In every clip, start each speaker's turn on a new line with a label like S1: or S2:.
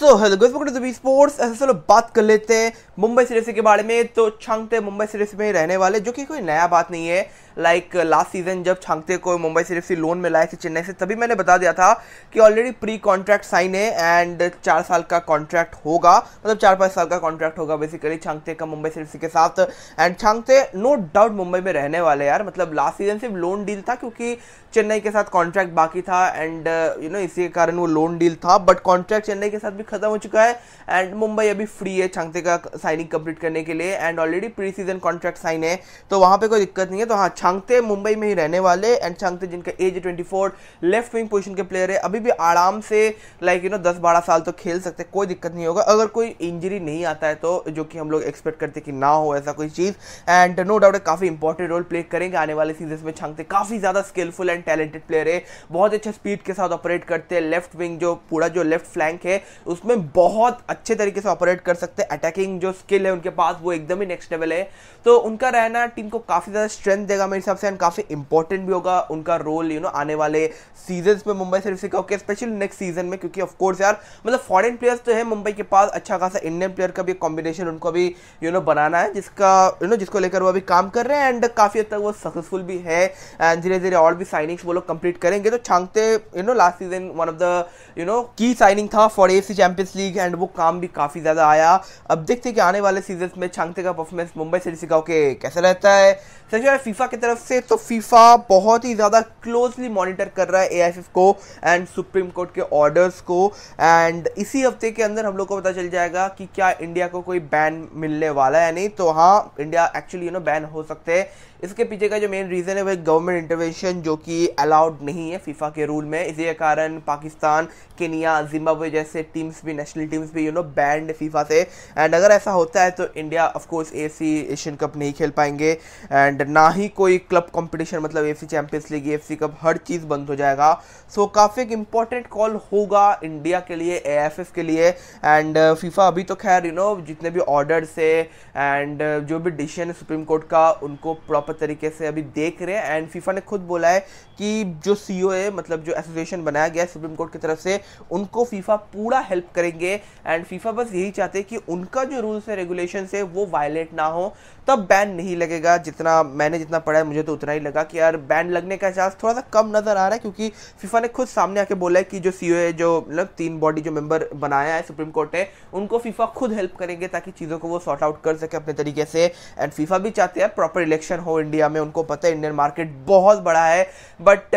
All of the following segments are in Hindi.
S1: so hello guys welcome to the sports ऐसे चलो बात कर लेते हैं मुंबई सीरीज के बारे में तो छंगते मुंबई सीरीज में रहने वाले जो कि कोई नया बात नहीं है लाइक लास्ट सीजन जब छांगते को मुंबई से सी लोन में लाए थे चेन्नई से तभी मैंने बता दिया था कि ऑलरेडी प्री कॉन्ट्रैक्ट साइन है एंड चार साल का कॉन्ट्रैक्ट होगा मतलब चार पाँच साल का कॉन्ट्रैक्ट होगा बेसिकली छांगते का मुंबई सिर्फ के साथ and Chhangte no doubt Mumbai में रहने वाले यार मतलब लास्ट सीजन सिर्फ लोन डील था क्योंकि चेन्नई के साथ कॉन्ट्रैक्ट बाकी था एंड यू नो इसी के कारण वो लोन डील था बट कॉन्ट्रैक्ट चेन्नई के साथ भी खत्म हो चुका है एंड मुंबई अभी फ्री है छांगते का साइनिंग कंप्लीट करने के लिए and already pre season contract sign है तो वहाँ पे कोई दिक्कत नहीं है तो हाँ छांगते मुंबई में ही रहने वाले एंड छांगते जिनका age twenty four left wing position के प्लेयर है अभी भी आराम से लाइक यू नो दस बारह साल तो खेल सकते कोई दिक्कत नहीं होगा अगर कोई इंजरी नहीं आता है तो जो कि हम लोग एक्सपेक्ट करते कि ना हो ऐसा कोई चीज़ एंड नो डाउट काफ़ी इंपॉर्टेंट रोल प्ले करेंगे आने वाले सीजन में छांगते काफ़ी ज़्यादा स्किलफुल एंड टैलेंटेड प्लेयर है बहुत अच्छे स्पीड के साथ ऑपरेट करते हैं लेफ्ट विंग जो पूरा जो लेफ्ट फ्लैंक है उसमें बहुत अच्छे तरीके से ऑपरेट कर सकते हैं अटैकिंग जो स्किल है उनके पास वो एकदम ही नेक्स्ट लेवल है तो उनका रहना टीम को काफ़ी ज़्यादा स्ट्रेंथ देगा मेरे हिसाब से काफ़ी इंपॉर्टेंट भी होगा उनका रोल यू नो आने वाले सीजन में मुंबई सर्विस का ओके स्पेशली नेक्स्ट सीजन में क्योंकि ऑफकोर्स यार मतलब फॉरन प्लेयर्स तो है मुंबई के पास अच्छा खासा इंडियन प्लेयर का भी कॉम्बिनेशन उनको भी यू नो बनाना है जिसका यू नो जिसको लेकर वो अभी काम कर रहे हैं एंड काफ़ी हद तक वो सक्सेसफुल भी है एंड धीरे धीरे और भी साइनिंग्स वो लोग कंप्लीट करेंगे तो Chhangte you know last season one of the you know की साइनिंग था for A C champions league and वो काम भी काफ़ी ज़्यादा आया अब देखते हैं कि आने वाले सीजन में छांगते का परफॉर्मेंस मुंबई सिटी के कैसा रहता है सर जो है फीफा के तरफ से तो फीफा बहुत ही ज़्यादा क्लोजली मॉनिटर कर रहा है ए को एंड सुप्रीम कोर्ट के ऑर्डर्स को एंड इसी हफ्ते के अंदर हम लोग को पता चल जाएगा कि क्या इंडिया को कोई बैन मिलने वाला है नहीं तो हाँ India actually you know ban हो सकते हैं इसके पीछे का जो मेन रीज़न है वह गवर्नमेंट इंटरवेंशन जो कि अलाउड नहीं है फीफा के रूल में इसी के कारण पाकिस्तान केनिया जिम्बाब्वे जैसे टीम्स भी नेशनल टीम्स भी यू नो बैंड फीफा से एंड अगर ऐसा होता है तो India of course a Asian cup नहीं खेल पाएंगे एंड ना ही कोई क्लब कॉम्पिटिशन मतलब A C champions league A cup हर चीज़ बंद हो जाएगा सो so, काफ़ी एक इम्पॉर्टेंट कॉल होगा इंडिया के लिए ए के लिए एंड फीफा अभी तो खैर यू नो जितने भी ऑर्डर्स है एंड जो भी डिसीजन है सुप्रीम कोर्ट का उनको प्रॉपर प्रॉपर तरीके से अभी देख रहे हैं एंड फीफा ने खुद बोला है कि जो सी ओ है मतलब जो एसोसिएशन बनाया गया है सुप्रीम कोर्ट की तरफ से उनको फीफा पूरा हेल्प करेंगे एंड फीफा बस यही चाहते हैं कि उनका जो रूल्स है रेगुलेशन है वो वायलेट ना हो तब बैन नहीं लगेगा जितना मैंने जितना पढ़ा है मुझे तो उतना ही लगा कि यार बैन लगने का चांस थोड़ा सा कम नज़र आ रहा है क्योंकि फीफा ने खुद सामने आके बोला है कि जो सी है जो मतलब तीन बॉडी जो मेंबर बनाया है सुप्रीम कोर्ट ने उनको फीफा खुद हेल्प करेंगे ताकि चीज़ों को वो सॉर्ट आउट कर सके अपने तरीके से एंड फीफा भी चाहते हैं प्रॉपर इलेक्शन हो वो इंडिया में उनको पता है इंडियन मार्केट बहुत बड़ा है बट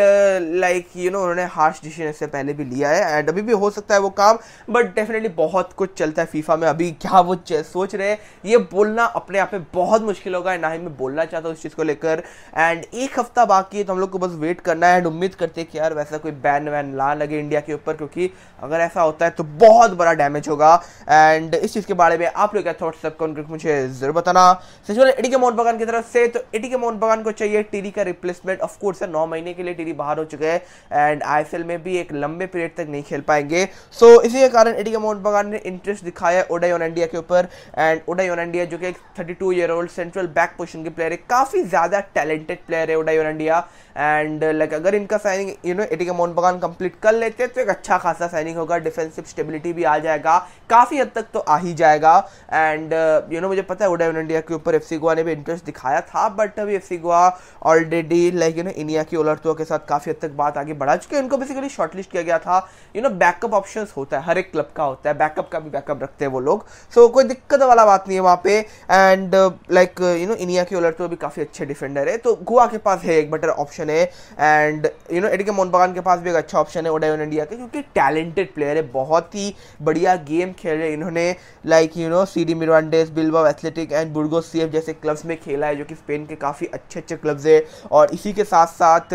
S1: लाइक यू नो उन्होंने हार्श डिसीजन इससे पहले भी लिया है एंड अभी भी हो सकता है वो काम बट डेफिनेटली बहुत कुछ चलता है फीफा में अभी क्या वो सोच रहे हैं ये बोलना अपने आप में बहुत मुश्किल होगा ना ही मैं बोलना चाहता हूँ उस चीज़ को लेकर एंड एक हफ्ता बाकी है तो हम लोग को बस वेट करना है एंड उम्मीद करते हैं कि यार वैसा कोई बैन वैन ला लगे इंडिया के ऊपर क्योंकि अगर ऐसा होता है तो बहुत बड़ा डैमेज होगा एंड इस चीज़ के बारे में आप लोग क्या थॉट्स सबको मुझे जरूर बताना सचिव एडी के मोट बगान की तरफ से तो एडी टीडी के मोहन बगान को चाहिए टीडी का रिप्लेसमेंट ऑफकोर्स नौ महीने के लिए टीडी बाहर हो चुके हैं एंड आई में भी एक लंबे पीरियड तक नहीं खेल पाएंगे सो so, इसी के कारण एडी के मोहन बगान ने इंटरेस्ट दिखाया ओडाई ऑन इंडिया के ऊपर एंड ओडाई ऑन इंडिया जो कि एक thirty year old central back position के प्लेयर है काफ़ी ज़्यादा टैलेंटेड प्लेयर है Odei and like अगर इनका signing you know AD ATK Mohun बगान कंप्लीट कर लेते हैं तो एक अच्छा खासा साइनिंग होगा डिफेंसिव स्टेबिलिटी भी आ जाएगा काफ़ी हद तक तो आ ही जाएगा एंड यू नो मुझे पता है ओडाई ऑन इंडिया के ऊपर एफ गोवा ने भी इंटरेस्ट दिखाया था बट लगता है F Goa already like you know India की ओलरतुआ के साथ काफ़ी हद तक बात आगे बढ़ा चुके हैं उनको बेसिकली शॉर्टलिस्ट किया गया था यू नो बैकअप ऑप्शन होता है हर एक क्लब का होता है बैकअप का भी बैकअप रखते हैं वो लोग सो so, कोई दिक्कत वाला बात नहीं है वहाँ पे and like you know India की ओलरतुआ भी काफ़ी अच्छे डिफेंडर है तो गोवा के पास है एक बेटर ऑप्शन है and you know ATK Mohun के पास भी एक अच्छा ऑप्शन है ओडायन इंडिया के क्योंकि टैलेंटेड प्लेयर है बहुत ही बढ़िया गेम खेल रहे हैं इन्होंने like you know C D मिरवान एथलेटिक एंड बुर्गो सी जैसे क्लब्स में खेला है जो कि स्पेन के काफी काफ़ी अच्छे अच्छे क्लब्स है और इसी के साथ साथ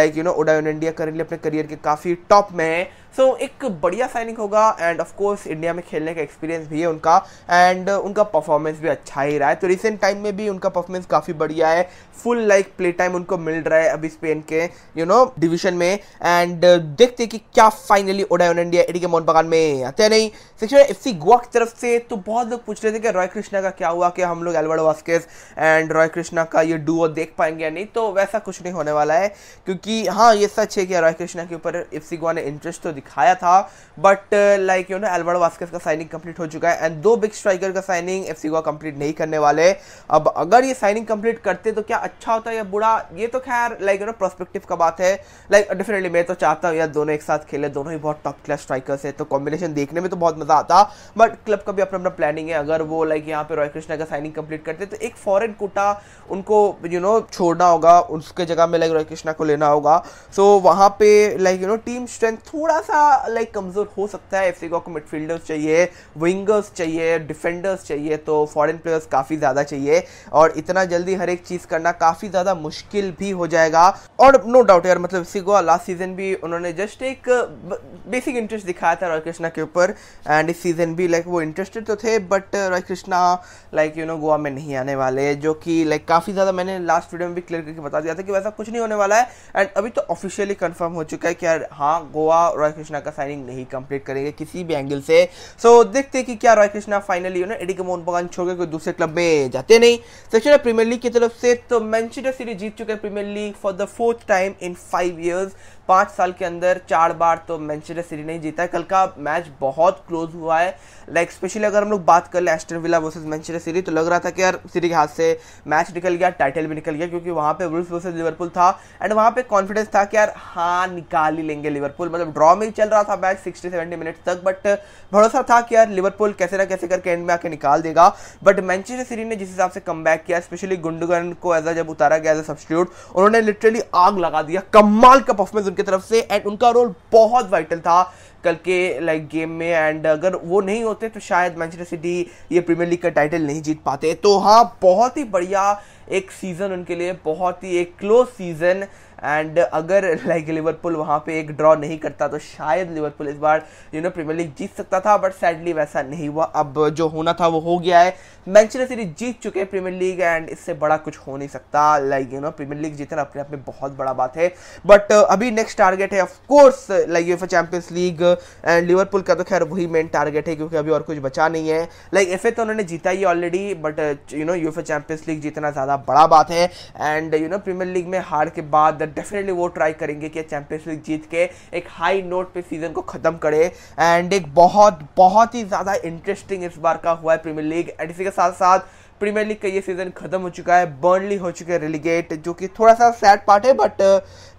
S1: लाइक यू नो उडा इंडिया करेंटली अपने करियर के काफ़ी टॉप में है सो so, एक बढ़िया साइनिंग होगा एंड ऑफ कोर्स इंडिया में खेलने का एक्सपीरियंस भी है उनका एंड उनका परफॉर्मेंस भी अच्छा ही रहा है तो रिसेंट टाइम में भी उनका परफॉर्मेंस काफ़ी बढ़िया है फुल लाइक प्ले टाइम उनको मिल रहा है अभी स्पेन के यू नो डिवीजन में एंड देखते कि क्या फाइनली है इंडिया एडी के मोहन बगान में आते नहीं सिक्स एफ सी गोवा की तरफ से तो बहुत लोग पूछ रहे थे कि रॉय कृष्णा का क्या हुआ कि हम लोग Alvaro Vazquez and Roy Krishna का ये डुओ देख पाएंगे या नहीं तो वैसा कुछ नहीं होने वाला है क्योंकि हाँ ये सच है कि रॉय कृष्णा के ऊपर एफ सी गोवा ने इंटरेस्ट तो दिखाया था but like you know Albert Vazquez का साइनिंग कंप्लीट हो चुका है एंड दो बिग स्ट्राइकर का साइनिंग एफ गोवा कंप्लीट नहीं करने वाले अब अगर ये साइनिंग कंप्लीट करते तो क्या अच्छा होता या बुरा ये तो खैर लाइक यू नो प्रोस्पेक्टिव का बात है लाइक डेफिनेटली मैं तो चाहता हूँ यार दोनों एक साथ खेले दोनों ही बहुत टॉप क्लास स्ट्राइकर्स है तो कॉम्बिनेशन देखने में तो बहुत मजा आता बट क्लब का भी अपना अपना प्लानिंग है अगर वो लाइक यहाँ पे रॉय कृष्णा का साइनिंग कंप्लीट करते तो एक फॉरन कोटा उनको यू नो छोड़ना होगा उसके जगह में लाइक रॉय कृष्णा को लेना होगा सो वहाँ पे like you know team strength थोड़ा सा सा अच्छा, लाइक कमज़ोर हो सकता है एफसी को मिडफील्डर्स चाहिए विंगर्स चाहिए डिफेंडर्स चाहिए तो फॉरेन प्लेयर्स काफ़ी ज़्यादा चाहिए और इतना जल्दी हर एक चीज़ करना काफ़ी ज़्यादा मुश्किल भी हो जाएगा और नो डाउट यार मतलब एफसी गोवा लास्ट सीजन भी उन्होंने जस्ट एक बेसिक इंटरेस्ट दिखाया था रॉय कृष्णा के ऊपर एंड इस सीज़न भी लाइक वो इंटरेस्टेड तो थे but Roy Krishna like you know Goa में नहीं आने वाले जो कि लाइक काफ़ी ज़्यादा मैंने लास्ट वीडियो में भी क्लियर करके बता दिया था कि वैसा कुछ नहीं होने वाला है एंड अभी तो ऑफिशियली कन्फर्म हो चुका है कि यार हाँ गोवा रॉय कृष्णा का साइनिंग नहीं कंप्लीट करेंगे किसी भी एंगल से सो so, देखते हैं कि क्या Roy Krishna finally you know ATK Mohun बगान छोड़ के कोई दूसरे क्लब में जाते नहीं सेक्शन ऑफ प्रीमियर लीग की तरफ से तो मैनचेस्टर सिटी जीत चुके हैं premier league for the fourth time in five years पाँच साल के अंदर चार बार तो मैनचेस्टर सिटी नहीं जीता है कल का मैच बहुत क्लोज हुआ है लाइक like, स्पेशली अगर हम लोग बात कर लें Aston Villa versus Manchester City तो लग रहा था कि यार सिटी के हाथ से मैच निकल गया टाइटल भी निकल गया क्योंकि वहाँ पे वुल्स वर्सेज लिवरपूल था एंड वहाँ पे कॉन्फिडेंस था कि यार हाँ निकाल ही लेंगे लिवरपूल मतलब ड्रॉ में चल रहा था मैच सिक्सटी सेवेंटी मिनट तक बट भरोसा था कि यार लिवरपूल कैसे ना कैसे करके एंड में आके निकाल देगा बट मैनचेस्टर सिटी ने जिस हिसाब से कम किया स्पेशली गुंडगन को एज अ जब उतारा गया एज अ सब्सटीट्यूट उन्होंने लिटरली आग लगा दिया कमाल का परफॉर्मेंस उनकी तरफ से एंड उनका रोल बहुत वाइटल था कल के लाइक गेम में एंड अगर वो नहीं होते तो शायद मैनचेस्टर सिटी ये प्रीमियर लीग का टाइटल नहीं जीत पाते तो हाँ बहुत ही बढ़िया एक सीज़न उनके लिए बहुत ही एक क्लोज सीज़न एंड अगर लाइक लिवरपूल वहाँ पे एक ड्रॉ नहीं करता तो शायद लिवरपूल इस बार यू नो प्रीमियर लीग जीत सकता था बट सैडली वैसा नहीं हुआ अब जो होना था वो हो गया है मैनचेस्टर सिटी जीत चुके हैं प्रीमियर लीग एंड इससे बड़ा कुछ हो नहीं सकता like you know premier league जीतना अपने आप में बहुत बड़ा बात है बट uh, अभी नेक्स्ट टारगेट है of course like UEFA champions league and Liverpool का तो खैर वही मेन टारगेट है क्योंकि अभी और कुछ बचा नहीं है लाइक एफ तो उन्होंने जीता ही already but you know UEFA champions league जीतना ज़्यादा बड़ा बात है and you know premier league में हार के बाद डेफिनेटली वो ट्राई करेंगे कि चैंपियंस लीग जीत के एक हाई नोट पे सीजन को ख़त्म करे एंड एक बहुत बहुत ही ज़्यादा इंटरेस्टिंग इस बार का हुआ है प्रीमियर लीग एंड इसी के साथ साथ प्रीमियर लीग का ये सीज़न खत्म हो चुका है बर्नली हो चुका है रिलीगेट जो कि थोड़ा सा सैड पार्ट है बट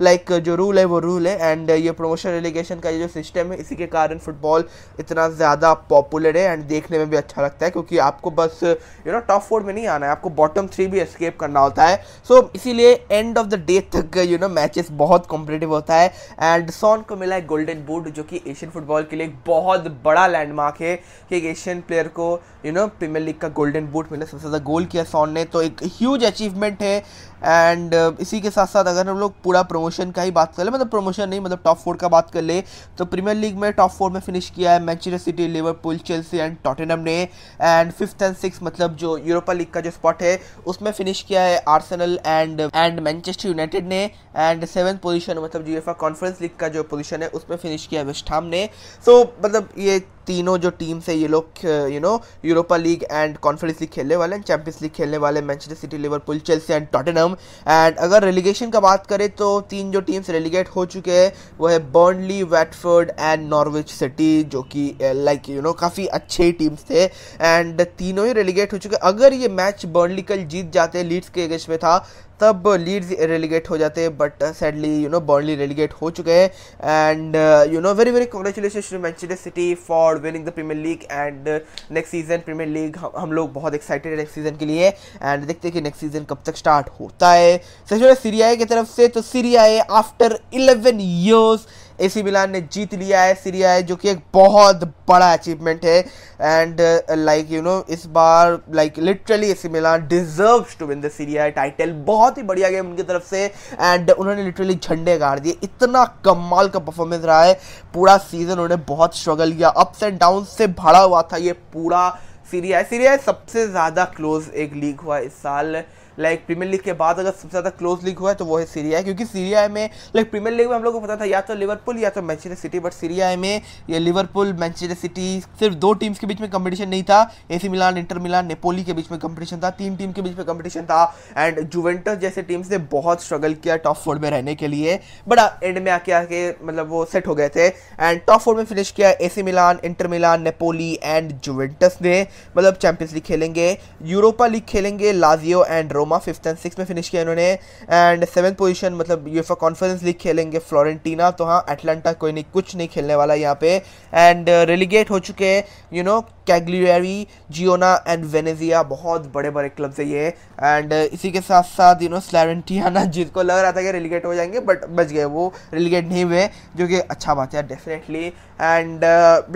S1: लाइक जो रूल है वो रूल है एंड ये प्रमोशन रिलीगेशन का ये जो सिस्टम है इसी के कारण फुटबॉल इतना ज़्यादा पॉपुलर है एंड देखने में भी अच्छा लगता है क्योंकि आपको बस यू नो टॉप फोर में नहीं आना है आपको बॉटम थ्री भी एस्केप करना होता है सो so, इसीलिए एंड ऑफ द डे तक यू नो मैचेस बहुत कॉम्पिटेटिव होता है एंड सॉन को मिला है गोल्डन बूट जो कि एशियन फुटबॉल के लिए बहुत बड़ा लैंडमार्क है कि एक एशियन प्लेयर को यू नो प्रीमियर लीग का गोल्डन बूट मिला सबसे एज अ गोल किया सॉन ने तो एक ह्यूज अचीवमेंट है एंड uh, इसी के साथ साथ अगर हम लोग पूरा प्रमोशन का ही बात कर ले मतलब प्रोमोशन नहीं मतलब टॉप फोर का बात कर ले तो प्रीमियर लीग में टॉप फोर में फिनिश किया है Manchester City Liverpool Chelsea and Tottenham ने एंड फिफ्थ एंड सिक्स मतलब जो यूरोपा लीग का जो स्पॉट है उसमें फिनिश किया है Arsenal and and Manchester United ने एंड सेवन पोजिशन मतलब यूएफा कॉन्फ्रेंस लीग का जो पोजिशन है उसमें फिनिश किया है वेस्टहाम ने सो so, मतलब ये तीनों जो टीम्स है ये लोग you know Europa league and conference league खेलने वाले चैलेंज चैंपियंस लीग खेलने वाले Manchester City Liverpool Chelsea and Tottenham and अगर रेलीगेशन का बात करें तो तीन जो टीम्स रेलीगेट हो चुके हैं वो है Burnley Watford and Norwich City जो कि लाइक यू नो काफ़ी अच्छे टीम्स थे एंड तीनों ही रेलीगेट हो चुके अगर ये मैच बर्नली कल जीत जाते लीड्स के अगेंस्ट में था तब लीड्स रेलीगेट हो जाते हैं बट सैडली यू नो बॉन्डली रेलीगेट हो चुके हैं and you know very very congratulation to Manchester City for winning the premier league and next season premier league हम लोग बहुत एक्साइटेड है नेक्स्ट सीजन के लिए एंड देखते हैं कि नेक्स्ट सीजन कब तक स्टार्ट होता है सच सीरिया की तरफ से तो Serie A after eleven years A C Milan ने जीत लिया है सीरिया है जो कि एक बहुत बड़ा अचीवमेंट है एंड लाइक यू नो इस बार like literally A C Milan deserves to win the Serie A title बहुत ही बढ़िया गेम उनकी तरफ से एंड उन्होंने लिटरली झंडे गाड़ दिए इतना कमाल का परफॉर्मेंस रहा है पूरा सीजन उन्होंने बहुत स्ट्रगल किया अप्स एंड डाउन से भरा हुआ था ये पूरा सीरिया सीरिया सबसे ज़्यादा क्लोज एक लीग हुआ इस साल लाइक प्रीमियर लीग के बाद अगर सबसे ज़्यादा क्लोज लीग हुआ है तो वो है सीरिया क्योंकि सीरिया में लाइक प्रीमियर लीग में हम लोग को पता था या तो लिवरपूल या तो मैनचेस्टर सिटी बट सीरिया में ये लिवरपूल मैनचेस्टर सिटी सिर्फ दो टीम्स के बीच में कंपटीशन नहीं था AC Milan Inter Milan Napoli के बीच में कंपटीशन था तीन टीम के बीच में कंपटीशन था एंड जुवेंटस जैसे टीम्स ने बहुत स्ट्रगल किया टॉप फोर में रहने के लिए बट एंड uh, में आके आके मतलब वो सेट हो गए थे एंड टॉप फोर में फिनिश किया AC Milan Inter Milan Napoli and Juventus ने मतलब चैंपियंस लीग खेलेंगे यूरोपा लीग खेलेंगे Lazio and Rome Roma fifth and six में फिनिश किया इन्होंने एंड सेवन्थ पोजीशन मतलब यूएफए कॉन्फ्रेंस लीग खेलेंगे फ्लोरेंटीना तो हाँ एटलांटा कोई नहीं कुछ नहीं खेलने वाला यहाँ पे एंड रिलीगेट uh, हो चुके हैं you know Cagliari Genoa and Venezia बहुत बड़े बड़े क्लब्स है ये एंड uh, इसी के साथ साथ यू नो स्लेवेंटियाना जिसको लग रहा था कि रिलीगेट हो जाएंगे बट बच गए वो रिलीगेट नहीं हुए जो कि अच्छा बात है डेफिनेटली एंड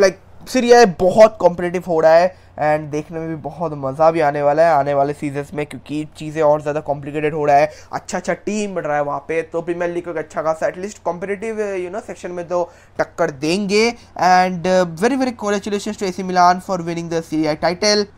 S1: लाइक सीरिया बहुत कॉम्पिटेटिव हो रहा है एंड देखने में भी बहुत मज़ा भी आने वाला है आने वाले सीजन्स में क्योंकि चीज़ें और ज़्यादा कॉम्प्लिकेटेड हो रहा है अच्छा अच्छा टीम बढ़ रहा है वहाँ पे तो प्रीमियर लीग को अच्छा खासा at least competitive you know section में तो टक्कर देंगे and very very congratulation to A Milan for winning the Serie A title